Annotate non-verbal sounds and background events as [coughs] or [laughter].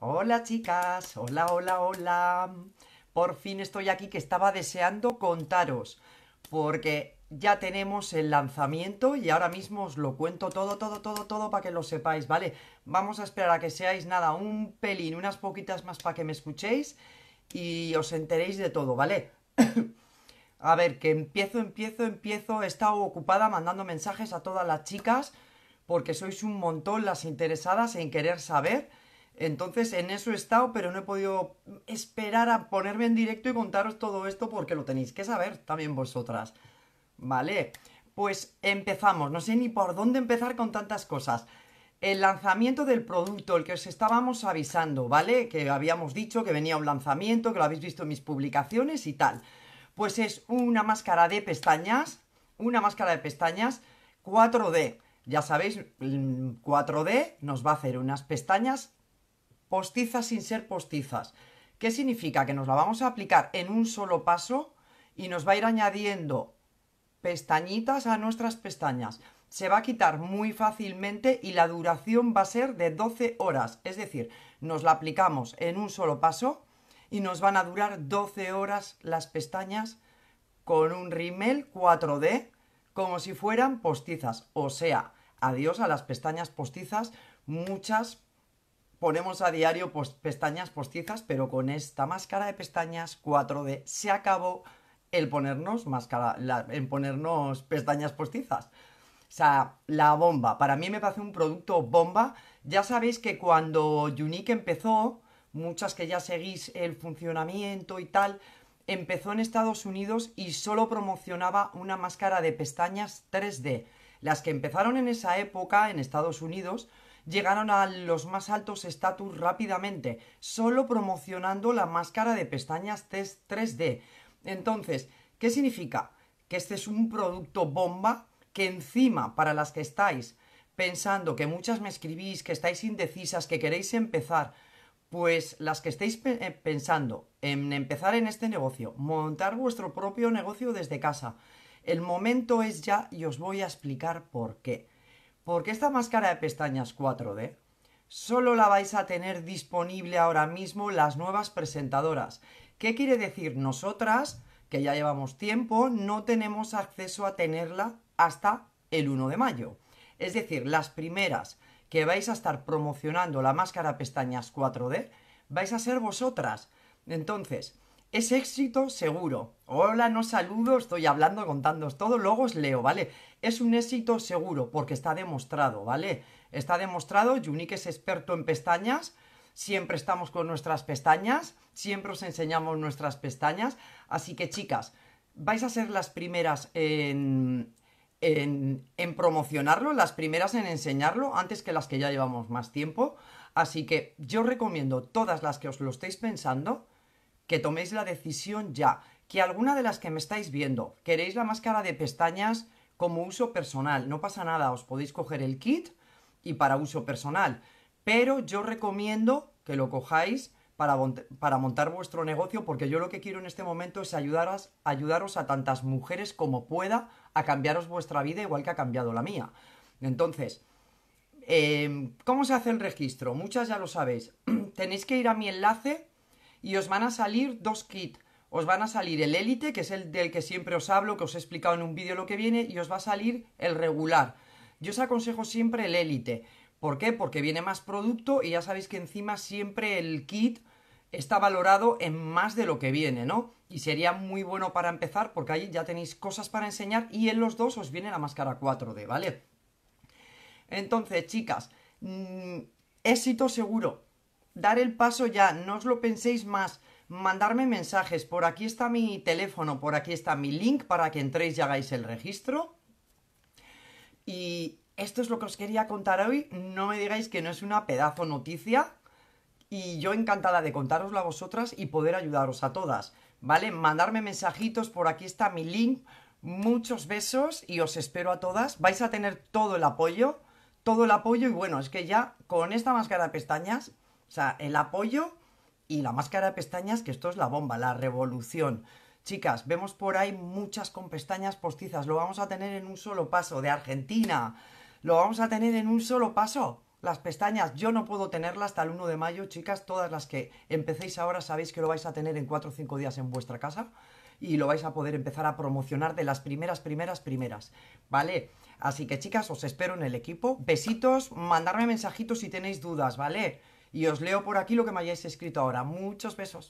Hola chicas, hola, hola, hola. Por fin estoy aquí que estaba deseando contaros, porque ya tenemos el lanzamiento y ahora mismo os lo cuento todo, todo, todo, todo para que lo sepáis, ¿vale? Vamos a esperar a que seáis nada, un pelín, unas poquitas más para que me escuchéis y os enteréis de todo, ¿vale? [coughs] a ver, que empiezo, empiezo, empiezo. He estado ocupada mandando mensajes a todas las chicas porque sois un montón las interesadas en querer saber entonces en eso he estado, pero no he podido esperar a ponerme en directo y contaros todo esto porque lo tenéis que saber también vosotras. Vale, pues empezamos. No sé ni por dónde empezar con tantas cosas. El lanzamiento del producto, el que os estábamos avisando, ¿vale? Que habíamos dicho que venía un lanzamiento, que lo habéis visto en mis publicaciones y tal. Pues es una máscara de pestañas, una máscara de pestañas 4D. Ya sabéis, 4D mm, nos va a hacer unas pestañas postizas sin ser postizas. ¿Qué significa? Que nos la vamos a aplicar en un solo paso y nos va a ir añadiendo pestañitas a nuestras pestañas. Se va a quitar muy fácilmente y la duración va a ser de 12 horas. Es decir, nos la aplicamos en un solo paso y nos van a durar 12 horas las pestañas con un rímel 4D como si fueran postizas. O sea, adiós a las pestañas postizas. Muchas ponemos a diario pestañas postizas, pero con esta máscara de pestañas 4D se acabó el ponernos máscara, en ponernos pestañas postizas. O sea, la bomba. Para mí me parece un producto bomba. Ya sabéis que cuando Unique empezó, muchas que ya seguís el funcionamiento y tal, empezó en Estados Unidos y solo promocionaba una máscara de pestañas 3D. Las que empezaron en esa época en Estados Unidos llegaron a los más altos estatus rápidamente, solo promocionando la máscara de pestañas 3D. Entonces, ¿qué significa? Que este es un producto bomba que encima, para las que estáis pensando, que muchas me escribís, que estáis indecisas, que queréis empezar, pues las que estéis eh, pensando en empezar en este negocio, montar vuestro propio negocio desde casa, el momento es ya y os voy a explicar por qué porque esta máscara de pestañas 4D solo la vais a tener disponible ahora mismo las nuevas presentadoras. ¿Qué quiere decir? Nosotras, que ya llevamos tiempo, no tenemos acceso a tenerla hasta el 1 de mayo. Es decir, las primeras que vais a estar promocionando la máscara pestañas 4D vais a ser vosotras. Entonces, es éxito seguro. Hola, no saludo, estoy hablando, contándos todo, luego os leo, ¿vale? Es un éxito seguro porque está demostrado, ¿vale? Está demostrado, Junique es experto en pestañas, siempre estamos con nuestras pestañas, siempre os enseñamos nuestras pestañas, así que chicas, vais a ser las primeras en, en, promocionarlo, las primeras en enseñarlo, antes que las que ya llevamos más tiempo. Así que yo recomiendo todas las que os lo estéis pensando, que toméis la decisión ya, que alguna de las que me estáis viendo queréis la máscara de pestañas como uso personal, no pasa nada, os podéis coger el kit y para uso personal, pero yo recomiendo que lo cojáis para, para montar vuestro negocio porque yo lo que quiero en este momento es ayudaros, ayudaros a tantas mujeres como pueda a cambiaros vuestra vida igual que ha cambiado la mía. Entonces, em, ¿cómo se hace el registro? Muchas ya lo sabéis. [clears throat] Tenéis que ir a mi enlace y os van a salir dos kits. Os van a salir el élite que es el del que siempre os hablo, que os he explicado en un vídeo lo que viene, y os va a salir el regular. Yo os aconsejo siempre el élite ¿Por qué? Porque viene más producto y ya sabéis que encima siempre el kit está valorado en más de lo que viene, ¿no? Y sería muy bueno para empezar porque ahí ya tenéis cosas para enseñar y en los dos os viene la máscara 4D, ¿vale? Entonces, chicas, mm, éxito seguro dar el paso ya, no os lo penséis más, mandarme mensajes, por aquí está mi teléfono, por aquí está mi link para que entréis y hagáis el registro. Y esto es lo que os quería contar hoy, no me digáis que no es una pedazo noticia y yo encantada de contárosla a vosotras y poder ayudaros a todas, ¿vale? Mandarme mensajitos, por aquí está mi link, muchos besos y os espero a todas, vais a tener todo el apoyo, todo el apoyo y bueno, es que ya con esta máscara de pestañas o sea, el apoyo y la máscara de pestañas, que esto es la bomba, la revolución. Chicas, vemos por ahí muchas con pestañas postizas. Lo vamos a tener en un solo paso de Argentina. Lo vamos a tener en un solo paso. Las pestañas, yo no puedo tenerlas hasta el 1 de mayo, chicas. Todas las que empecéis ahora sabéis que lo vais a tener en 4 o 5 días en vuestra casa y lo vais a poder empezar a promocionar de las primeras, primeras, primeras. ¿Vale? Así que, chicas, os espero en el equipo. Besitos, mandarme mensajitos si tenéis dudas, ¿vale? Y os leo por aquí lo que me hayáis escrito ahora. Muchos besos.